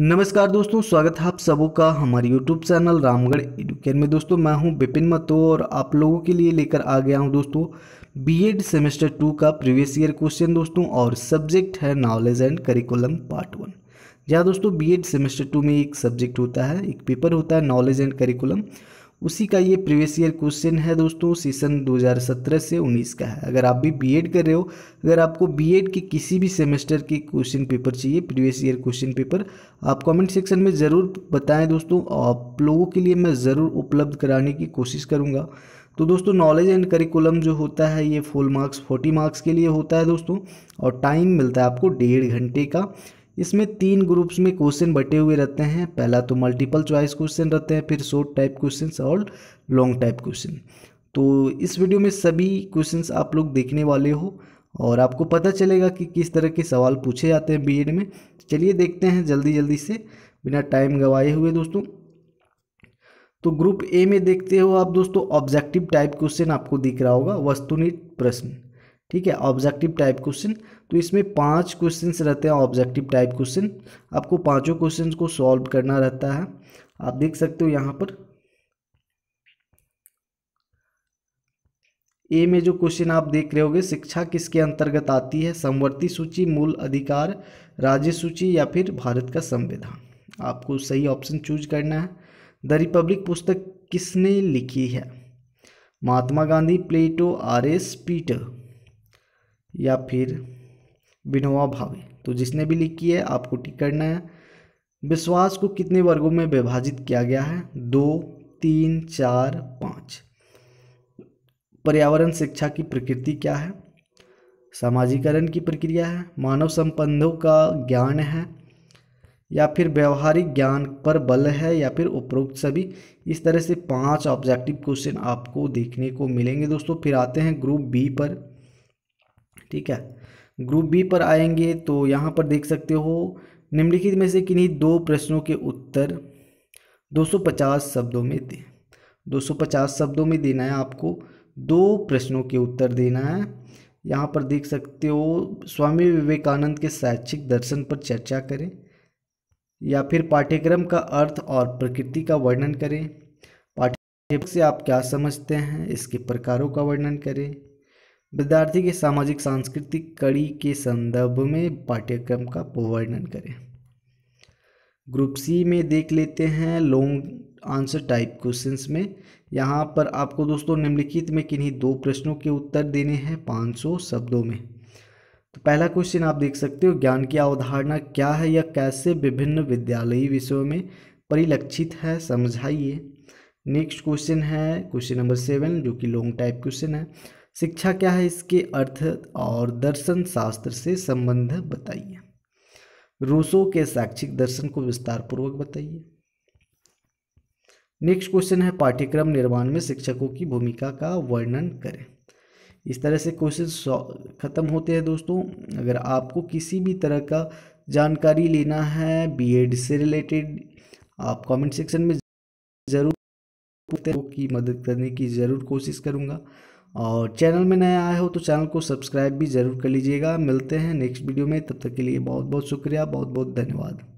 नमस्कार दोस्तों स्वागत है आप सबों का हमारे YouTube चैनल रामगढ़ एडुकेशन में दोस्तों मैं हूं विपिन मतो और आप लोगों के लिए लेकर आ गया हूं दोस्तों बीएड सेमेस्टर टू का प्रीवियस ईयर क्वेश्चन दोस्तों और सब्जेक्ट है knowledge and curriculum part one जहां दोस्तों बीएड सेमेस्टर टू में एक सब्जेक्ट होता है एक पेपर होता है नॉलेज एंड करिकुलम उसी का ये प्रीवियस ईयर क्वेश्चन है दोस्तों सेशन 2017 से 19 का है अगर आप भी बीएड कर रहे हो अगर आपको बीएड के किसी भी सेमेस्टर के क्वेश्चन पेपर चाहिए प्रीवियस ईयर क्वेश्चन पेपर आप कमेंट सेक्शन में ज़रूर बताएं दोस्तों आप लोगों के लिए मैं ज़रूर उपलब्ध कराने की कोशिश करूँगा तो दोस्तों नॉलेज एंड करिकुलम जो होता है ये फुल मार्क्स फोर्टी मार्क्स के लिए होता है दोस्तों और टाइम मिलता है आपको डेढ़ घंटे का इसमें तीन ग्रुप्स में क्वेश्चन बटे हुए रहते हैं पहला तो मल्टीपल चॉइस क्वेश्चन रहते हैं फिर शॉर्ट टाइप क्वेश्चन और लॉन्ग टाइप क्वेश्चन तो इस वीडियो में सभी क्वेश्चंस आप लोग देखने वाले हो और आपको पता चलेगा कि किस तरह के सवाल पूछे जाते हैं बी में चलिए देखते हैं जल्दी जल्दी से बिना टाइम गंवाए हुए दोस्तों तो ग्रुप ए में देखते हो आप दोस्तों ऑब्जेक्टिव टाइप क्वेश्चन आपको दिख रहा होगा वस्तुनिष्ठ प्रश्न ठीक है ऑब्जेक्टिव टाइप क्वेश्चन तो इसमें पांच क्वेश्चंस रहते हैं ऑब्जेक्टिव टाइप क्वेश्चन आपको पांचों क्वेश्चन को सॉल्व करना रहता है आप देख सकते हो यहाँ पर ए में जो क्वेश्चन आप देख रहे होगे शिक्षा किसके अंतर्गत आती है समवर्ती सूची मूल अधिकार राज्य सूची या फिर भारत का संविधान आपको सही ऑप्शन चूज करना है द रिपब्लिक पुस्तक किसने लिखी है Mahatma Gandhi Plato R S Peter या फिर विनोवा भावे तो जिसने भी लिखी है आपको टिक करना है विश्वास को कितने वर्गों में विभाजित किया गया है दो तीन चार पाँच पर्यावरण शिक्षा की प्रकृति क्या है सामाजिकरण की प्रक्रिया है मानव संबंधों का ज्ञान है या फिर व्यवहारिक ज्ञान पर बल है या फिर उपरोक्त सभी इस तरह से पांच ऑब्जेक्टिव क्वेश्चन आपको देखने को मिलेंगे दोस्तों फिर आते हैं ग्रुप बी पर ठीक है ग्रुप बी पर आएंगे तो यहाँ पर देख सकते हो निम्नलिखित में से किन्हीं दो प्रश्नों के उत्तर 250 शब्दों में दें 250 शब्दों में देना है आपको दो प्रश्नों के उत्तर देना है यहाँ पर देख सकते हो स्वामी विवेकानंद के शैक्षिक दर्शन पर चर्चा करें या फिर पाठ्यक्रम का अर्थ और प्रकृति का वर्णन करें पाठ्यक्रम से आप क्या समझते हैं इसके प्रकारों का वर्णन करें विद्यार्थी के सामाजिक सांस्कृतिक कड़ी के संदर्भ में पाठ्यक्रम का वर्णन करें ग्रुप सी में देख लेते हैं लॉन्ग आंसर टाइप क्वेश्चंस में यहाँ पर आपको दोस्तों निम्नलिखित में किन्हीं दो प्रश्नों के उत्तर देने हैं सौ शब्दों में तो पहला क्वेश्चन आप देख सकते हो ज्ञान की अवधारणा क्या है या कैसे विभिन्न विद्यालयी विषयों में परिलक्षित है समझाइए नेक्स्ट क्वेश्चन है क्वेश्चन नंबर सेवन जो कि लॉन्ग टाइप क्वेश्चन है शिक्षा क्या है इसके अर्थ और दर्शन शास्त्र से संबंध बताइए रूसो के शैक्षिक दर्शन को विस्तार पूर्वक बताइए नेक्स्ट क्वेश्चन है पाठ्यक्रम निर्माण में शिक्षकों की भूमिका का वर्णन करें इस तरह से क्वेश्चन ख़त्म होते हैं दोस्तों अगर आपको किसी भी तरह का जानकारी लेना है बीएड से रिलेटेड आप कमेंट सेक्शन में ज़रूर की मदद करने की ज़रूर कोशिश करूँगा और चैनल में नया आए हो तो चैनल को सब्सक्राइब भी ज़रूर कर लीजिएगा मिलते हैं नेक्स्ट वीडियो में तब तक के लिए बहुत बहुत शुक्रिया बहुत बहुत धन्यवाद